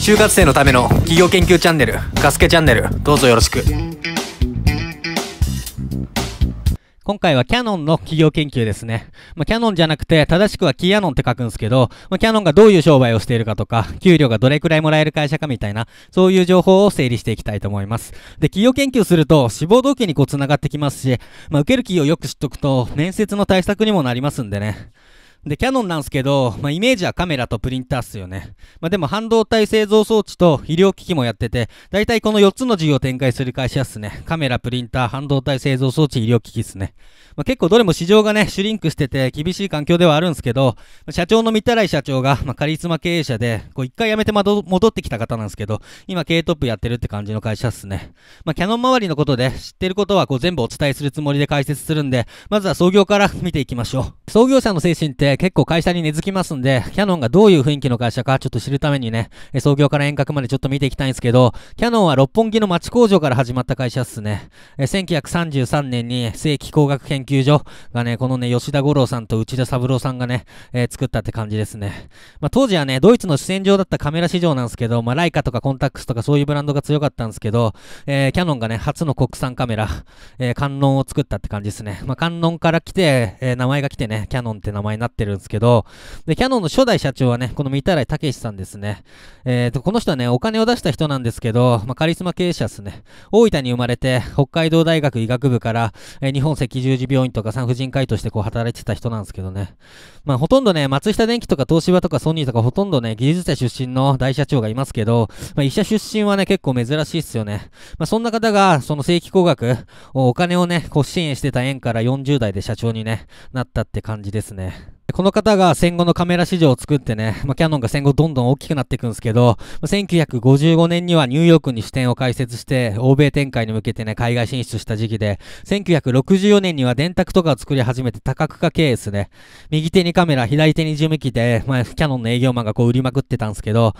就活生のための企業研究チャンネルガスケチャンネルどうぞよろしく今回はキヤノンの企業研究ですね。まあ、キヤノンじゃなくて、正しくはキヤノンって書くんですけど、まあ、キヤノンがどういう商売をしているかとか、給料がどれくらいもらえる会社かみたいな、そういう情報を整理していきたいと思います。で、企業研究すると、志望動機にこう繋がってきますし、まあ、受ける企業よく知っとくと、面接の対策にもなりますんでね。で、キャノンなんですけど、まあ、イメージはカメラとプリンターっすよね。まあ、でも半導体製造装置と医療機器もやってて、大体この4つの事業を展開する会社っすね。カメラ、プリンター、半導体製造装置、医療機器っすね。まあ、結構どれも市場がね、シュリンクしてて厳しい環境ではあるんですけど、社長の三田来社長が、まあ、カリスマ経営者で、こう一回辞めて戻ってきた方なんですけど、今経営トップやってるって感じの会社っすね。まあ、キャノン周りのことで知ってることはこう全部お伝えするつもりで解説するんで、まずは創業から見ていきましょう。創業者の精神って、結構会社に根付きますんで、キヤノンがどういう雰囲気の会社かちょっと知るためにね、え創業から遠隔までちょっと見ていきたいんですけど、キヤノンは六本木の町工場から始まった会社っすね。え1933年に正規工学研究所がね、このね、吉田五郎さんと内田三郎さんがね、え作ったって感じですね。まあ、当時はね、ドイツの主戦場だったカメラ市場なんですけど、まあ、ライカとかコンタックスとかそういうブランドが強かったんですけど、えー、キヤノンがね、初の国産カメラ、えー、観音を作ったって感じですね。まあ、観音から来て、えー、名前が来てね、キヤノンって名前になってってるんですけど、で、キャノンの初代社長はね、この三田来武さんですね。えっ、ー、と、この人はね、お金を出した人なんですけど、まあ、カリスマ経営者ですね。大分に生まれて、北海道大学医学部から、えー、日本赤十字病院とか産婦人科医としてこう働いてた人なんですけどね。まあ、ほとんどね、松下電器とか東芝とかソニーとかほとんどね、技術者出身の大社長がいますけど、まあ、医者出身はね、結構珍しいっすよね。まあ、そんな方が、その正規工学、お金をね、こう支援してた縁から40代で社長にね、なったって感じですね。この方が戦後のカメラ市場を作ってね、まあ、キャノンが戦後どんどん大きくなっていくんですけど、ま1955年にはニューヨークに支店を開設して、欧米展開に向けてね、海外進出した時期で、1964年には電卓とかを作り始めて多角化経営ですね。右手にカメラ、左手に準備機で、まあ、キャノンの営業マンがこう売りまくってたんですけど、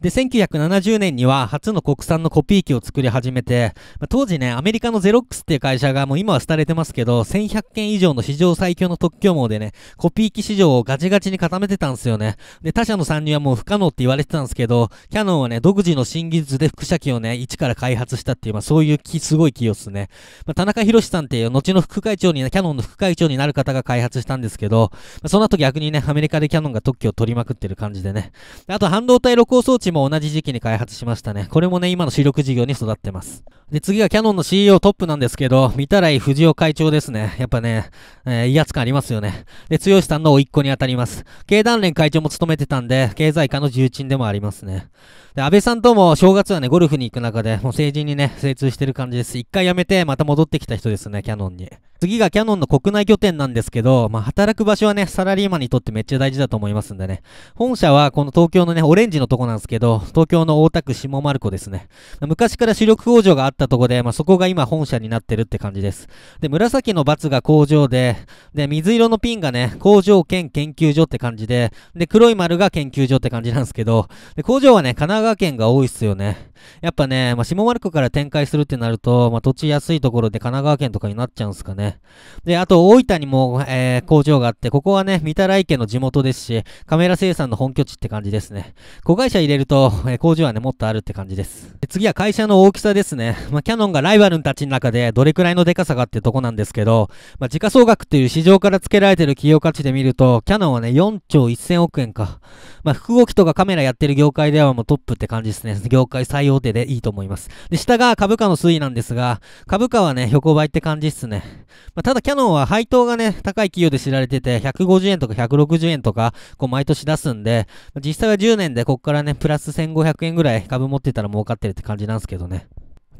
で、1970年には初の国産のコピー機を作り始めて、まあ、当時ね、アメリカのゼロックスっていう会社がもう今は廃れてますけど、1100件以上の史上最強の特許網でね、コピー機市場をガチガチに固めてたんですよね。で、他社の参入はもう不可能って言われてたんですけど、キャノンはね、独自の新技術で副写機をね、一から開発したっていう、まあそういう気、すごい企業っすね。まあ、田中博さんっていう、後の副会長に、ね、キャノンの副会長になる方が開発したんですけど、まあ、その後逆にね、アメリカでキャノンが特許を取りまくってる感じでね。であと半導体露音装置ちも同じ時期に開発しましたね。これもね、今の主力事業に育ってます。で、次がキャノンの CEO トップなんですけど、三たらい藤尾会長ですね。やっぱね、えー、威圧感ありますよね。で、剛さんのおっ子に当たります。経団連会長も務めてたんで、経済界の重鎮でもありますね。で、安倍さんとも正月はね、ゴルフに行く中で、もう成人にね、精通してる感じです。一回辞めて、また戻ってきた人ですね、キャノンに。次がキャノンの国内拠点なんですけど、まあ、働く場所はね、サラリーマンにとってめっちゃ大事だと思いますんでね。本社はこの東京のね、オレンジのとこなんですけど、東京の大田区下丸子ですね。昔から主力工場があったとこで、まあ、そこが今本社になってるって感じです。で、紫のバツが工場で、で、水色のピンがね、工場兼研究所って感じで、で、黒い丸が研究所って感じなんですけど、で、工場はね、神奈川県が多いっすよね。やっぱね、まあ、下丸子から展開するってなると、まあ、土地安いところで神奈川県とかになっちゃうんすかね。で、あと、大分にも、えー、工場があって、ここはね、三田来家の地元ですし、カメラ生産の本拠地って感じですね。子会社入れると、えー、工場はね、もっとあるって感じです。で次は会社の大きさですね。まあ、キャノンがライバルたちの中で、どれくらいのデカさかってとこなんですけど、まあ、時価総額っていう市場から付けられてる企業価値で見ると、キャノンはね、4兆1000億円か。まあ、複合機とかカメラやってる業界ではもうトップって感じですね。業界最大手でいいと思います。で、下が株価の推移なんですが、株価はね、横ばいって感じっすね。まあ、ただキャノンは配当がね、高い企業で知られてて、150円とか160円とか、こう毎年出すんで、実際は10年でこっからね、プラス1500円ぐらい株持ってたら儲かってるって感じなんですけどね。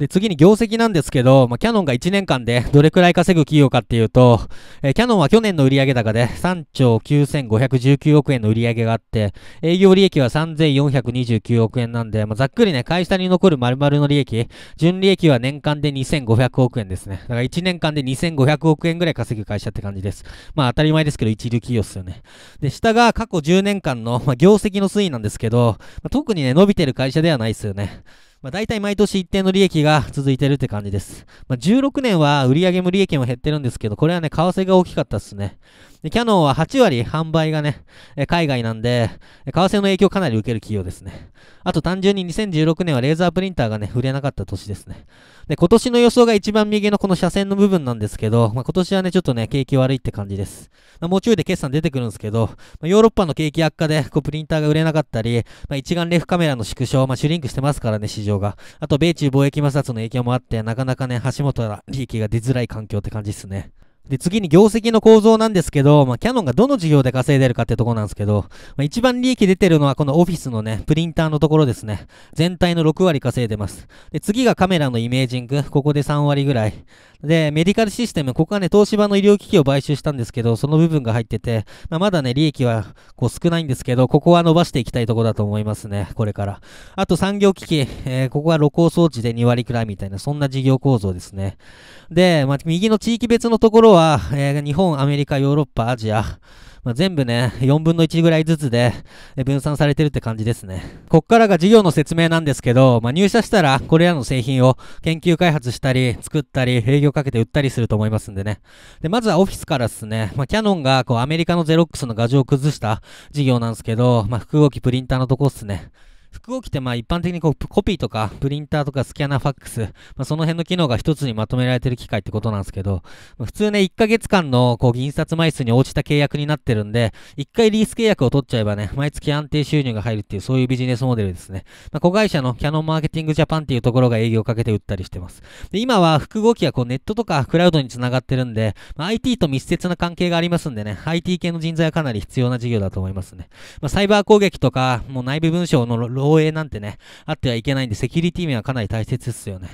で、次に業績なんですけど、まあ、キャノンが1年間で どれくらい稼ぐ企業かっていうと、えー、キャノンは去年の売上高で3兆9519億円の売上があって、営業利益は3429億円なんで、まあ、ざっくりね、会社に残る丸々の利益、純利益は年間で2500億円ですね。だから1年間で2500億円ぐらい稼ぐ会社って感じです。まあ当たり前ですけど一流企業っすよね。で、下が過去10年間の、まあ、業績の推移なんですけど、まあ、特にね、伸びてる会社ではないですよね。まあ、大体毎年一定の利益が続いてるって感じです。まあ、16年は売上も利益も減ってるんですけど、これはね、為替が大きかったっすね。で、キャノンは8割販売がね、え海外なんで、為替の影響かなり受ける企業ですね。あと単純に2016年はレーザープリンターがね、売れなかった年ですね。で、今年の予想が一番右のこの斜線の部分なんですけど、まあ、今年はね、ちょっとね、景気悪いって感じです。まあ、もうちょいで決算出てくるんですけど、まあ、ヨーロッパの景気悪化で、こう、プリンターが売れなかったり、ま一眼レフカメラの縮小、まシュリンクしてますからね、市場が。あと、米中貿易摩擦の影響もあって、なかなかね、橋本は利益が出づらい環境って感じですね。で、次に業績の構造なんですけど、まあ、キャノンがどの事業で稼いでるかってとこなんですけど、まあ、一番利益出てるのはこのオフィスのね、プリンターのところですね。全体の6割稼いでます。で、次がカメラのイメージング、ここで3割ぐらい。で、メディカルシステム、ここはね、東芝の医療機器を買収したんですけど、その部分が入ってて、まあ、まだね、利益はこう少ないんですけど、ここは伸ばしていきたいとこだと思いますね、これから。あと産業機器、えー、ここは露光装置で2割くらいみたいな、そんな事業構造ですね。で、まあ、右の地域別のところ日は、えー、日本、アメリカ、ヨーロッパ、アジア、まあ、全部ね、4分の1ぐらいずつで分散されてるって感じですね。こっからが事業の説明なんですけど、まあ、入社したらこれらの製品を研究開発したり、作ったり、営業かけて売ったりすると思いますんでね。で、まずはオフィスからですね、まあ、キヤノンがこうアメリカのゼロックスの画像を崩した事業なんですけど、まあ、複合機プリンターのとこっすね。服を着てまあ一般的にこうコピーとかプリンターとかスキャナーファックス、まあ、その辺の機能が一つにまとめられてる機械ってことなんですけど、まあ、普通ね、1ヶ月間のこう印刷枚数に応じた契約になってるんで、1回リース契約を取っちゃえばね、毎月安定収入が入るっていう、そういうビジネスモデルですね。まあ、子会社のキャノンマーケティングジャパンっていうところが営業をかけて売ったりしてます。で、今は複合機はこうネットとかクラウドにつながってるんで、まあ、IT と密接な関係がありますんでね、IT 系の人材はかなり必要な事業だと思いますね。まあ、サイバー攻撃とか、もう内部文章の漏洩なんてね、あってはいけないんで、セキュリティ面はかなり大切ですよね。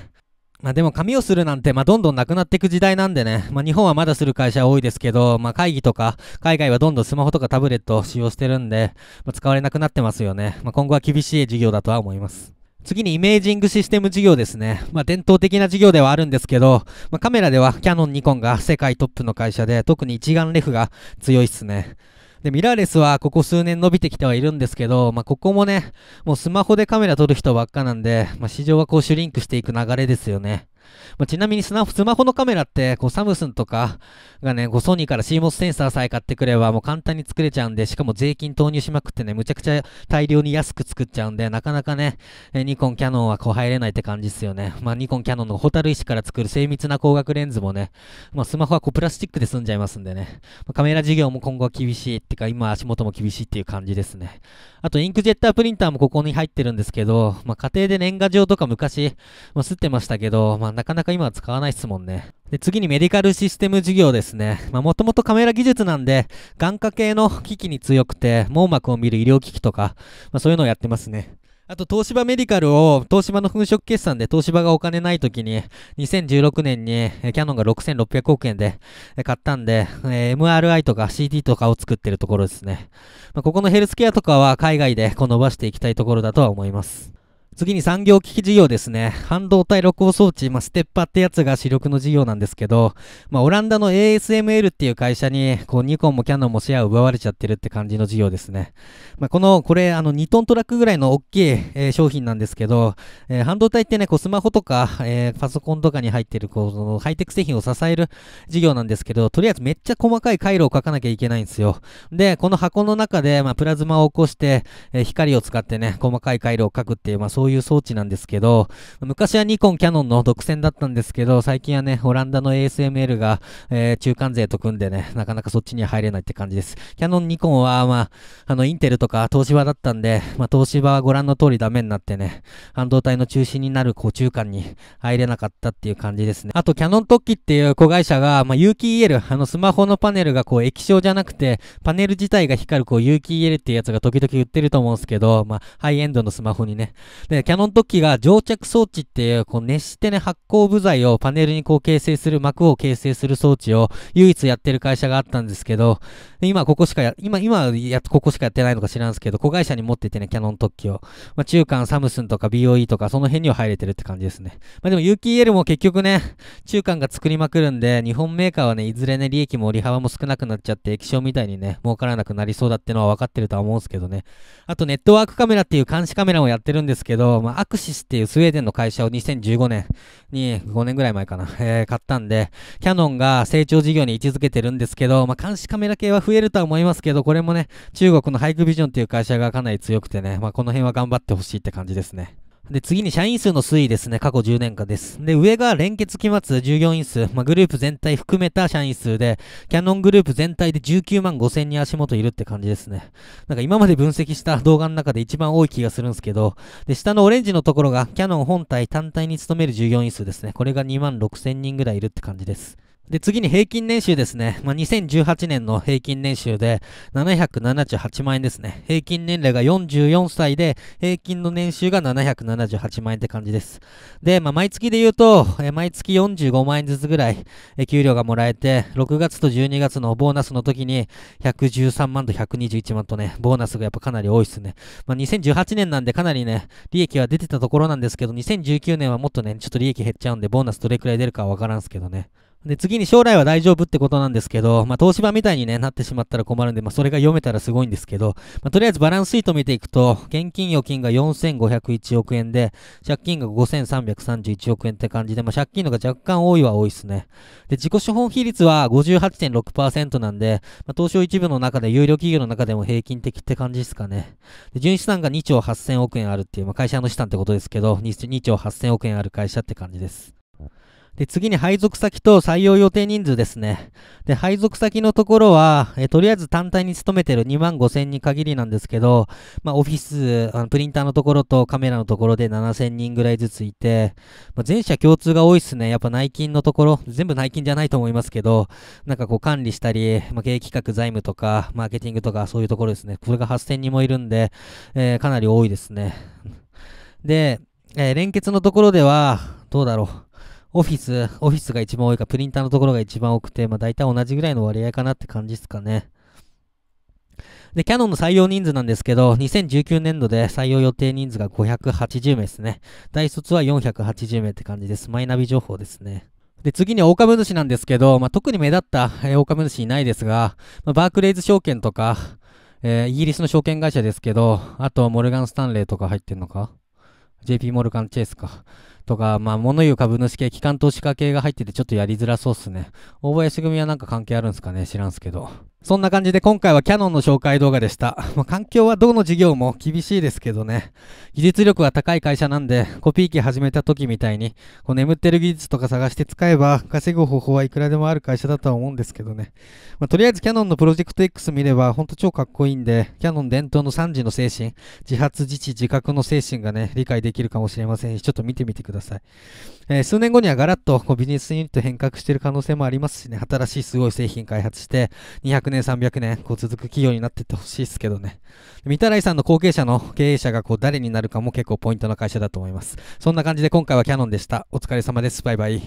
まあでも紙をするなんて、まあどんどんなくなっていく時代なんでね、まあ日本はまだする会社多いですけど、まあ会議とか、海外はどんどんスマホとかタブレットを使用してるんで、まあ、使われなくなってますよね。まあ今後は厳しい事業だとは思います。次にイメージングシステム事業ですね。まあ、伝統的な事業ではあるんですけど、まあ、カメラではキヤノン、ニコンが世界トップの会社で、特に一眼レフが強いっすね。で、ミラーレスはここ数年伸びてきてはいるんですけど、まあ、ここもね、もうスマホでカメラ撮る人ばっかなんで、まあ、市場はこうシュリンクしていく流れですよね。まあ、ちなみにスマホのカメラって、こうサムスンとかがね、こうソニーから CMOS センサーさえ買ってくればもう簡単に作れちゃうんで、しかも税金投入しまくってね、むちゃくちゃ大量に安く作っちゃうんで、なかなかね、えニコン、キャノンはこう入れないって感じですよね。まあ、ニコン、キャノンのホタル石から作る精密な光学レンズもね、まあ、スマホはこうプラスチックで済んじゃいますんでね、まカメラ事業も今後は厳しいってか、今足元も厳しいっていう感じですね。あと、インクジェッタープリンターもここに入ってるんですけど、まあ、家庭で年賀状とか昔、まあ、吸ってましたけど、まあ、なかなか今は使わないですもんね。で、次にメディカルシステム事業ですね。まあ、もともとカメラ技術なんで、眼科系の機器に強くて、網膜を見る医療機器とか、まあ、そういうのをやってますね。あと、東芝メディカルを、東芝の粉飾決算で東芝がお金ない時に、2016年にキャノンが6600億円で買ったんで、え MRI とか CD とかを作ってるところですね。まあ、ここのヘルスケアとかは海外でこう伸ばしていきたいところだとは思います。次に産業機器事業ですね。半導体露光装置、まあ、ステッパーってやつが主力の事業なんですけど、まあ、オランダの ASML っていう会社に、こう、ニコンもキャノンもシェアを奪われちゃってるって感じの事業ですね。まあ、この、これ、あの、2トントラックぐらいの大きい、えー、商品なんですけど、えー、半導体ってね、こう、スマホとか、えー、パソコンとかに入ってる、こう、そのハイテク製品を支える事業なんですけど、とりあえずめっちゃ細かい回路を書かなきゃいけないんですよ。で、この箱の中で、まあ、プラズマを起こして、え光を使ってね、細かい回路を書くっていう、まあ、そういうういう装置なんですけど、昔はニコン、キャノンの独占だったんですけど、最近はね、オランダの ASML が、えー、中間税と組んでね、なかなかそっちには入れないって感じです。キャノン、ニコンは、まあ、あの、インテルとか東芝だったんで、まあ、東芝はご覧の通りダメになってね、半導体の中心になる、こう、中間に入れなかったっていう感じですね。あと、キャノン特記っていう子会社が、まあ、有機 EL、あの、スマホのパネルがこう、液晶じゃなくて、パネル自体が光る、こう、有機 EL っていうやつが時々売ってると思うんですけど、まあ、ハイエンドのスマホにね。で、ね、キャノン突起が蒸着装置っていう、こう熱してね、発光部材をパネルにこう形成する、膜を形成する装置を唯一やってる会社があったんですけど、今ここしかや、今、今や、ここしかやってないのか知らんすけど、子会社に持っててね、キャノン特起を。まあ、中間、サムスンとか BOE とか、その辺には入れてるって感じですね。まあ、でも、有機 EL も結局ね、中間が作りまくるんで、日本メーカーはね、いずれね、利益も利幅も少なくなっちゃって、液晶みたいにね、儲からなくなりそうだってのは分かってるとは思うんすけどね。あと、ネットワークカメラっていう監視カメラもやってるんですけど、まあ、アクシスっていうスウェーデンの会社を2015年に、5年ぐらい前かな、えー、買ったんで、キャノンが成長事業に位置づけてるんですけど、まあ、監視カメラ系は増えるとは思いますけど、これもね、中国のハイクビジョンっていう会社がかなり強くてね、まあ、この辺は頑張ってほしいって感じですね。で、次に社員数の推移ですね。過去10年間です。で、上が連結期末従業員数、まあ、グループ全体含めた社員数で、キャノングループ全体で19万5千人足元いるって感じですね。なんか今まで分析した動画の中で一番多い気がするんですけど、で、下のオレンジのところがキャノン本体単体に勤める従業員数ですね。これが2万6千人ぐらいいるって感じです。で、次に平均年収ですね。まあ、2018年の平均年収で778万円ですね。平均年齢が44歳で、平均の年収が778万円って感じです。で、まあ、毎月で言うと、え毎月45万円ずつぐらい、え給料がもらえて、6月と12月のボーナスの時に、113万と121万とね、ボーナスがやっぱかなり多いですね。まあ、2018年なんでかなりね、利益は出てたところなんですけど、2019年はもっとね、ちょっと利益減っちゃうんで、ボーナスどれくらい出るかはわからんすけどね。で、次に将来は大丈夫ってことなんですけど、まあ、東芝みたいに、ね、なってしまったら困るんで、まあ、それが読めたらすごいんですけど、まあ、とりあえずバランスシート見ていくと、現金預金が4501億円で、借金が5331億円って感じで、まあ、借金のが若干多いは多いですね。で、自己資本比率は58.6%なんで、まあ、東証一部の中で、有料企業の中でも平均的って感じですかね。で、純資産が2兆8000億円あるっていう、まあ、会社の資産ってことですけど2、2兆8000億円ある会社って感じです。で、次に配属先と採用予定人数ですね。で、配属先のところは、えとりあえず単体に勤めてる2万5千人限りなんですけど、まあ、オフィスあの、プリンターのところとカメラのところで7千人ぐらいずついて、まあ、全社共通が多いっすね。やっぱ内勤のところ、全部内勤じゃないと思いますけど、なんかこう管理したり、まあ、経営企画、財務とか、マーケティングとか、そういうところですね。これが8千人もいるんで、えー、かなり多いですね。で、えー、連結のところでは、どうだろう。オフィス、オフィスが一番多いか、プリンターのところが一番多くて、まあ大体同じぐらいの割合かなって感じですかね。で、キャノンの採用人数なんですけど、2019年度で採用予定人数が580名ですね。大卒は480名って感じです。マイナビ情報ですね。で、次に大株主なんですけど、まあ、特に目立った、え大株主いないですが、まあ、バークレイズ証券とか、えー、イギリスの証券会社ですけど、あとモルガン・スタンレーとか入ってんのか ?JP モルガン・チェイスか。とか、まあ、物言う株主系、機関投資家系が入っててちょっとやりづらそうっすね。大林組はなんか関係あるんすかね知らんすけど。そんな感じで今回はキヤノンの紹介動画でした。まあ、環境はどの事業も厳しいですけどね。技術力が高い会社なんで、コピー機始めた時みたいに、こう眠ってる技術とか探して使えば稼ぐ方法はいくらでもある会社だとは思うんですけどね。まあ、とりあえずキヤノンのプロジェクト X 見ればほんと超かっこいいんで、キヤノン伝統の3時の精神、自発自治自覚の精神がね、理解できるかもしれませんし、ちょっと見てみてください。えー、数年後にはガラッとこうビジネスユニット変革してる可能性もありますしね、新しいすごい製品開発して、200 1 0 0年、300年、こう続く企業になっていってほしいですけどね。御手洗さんの後継者の経営者がこう誰になるかも結構ポイントな会社だと思います。そんな感じで今回はキヤノンでした。お疲れ様です。バイバイ。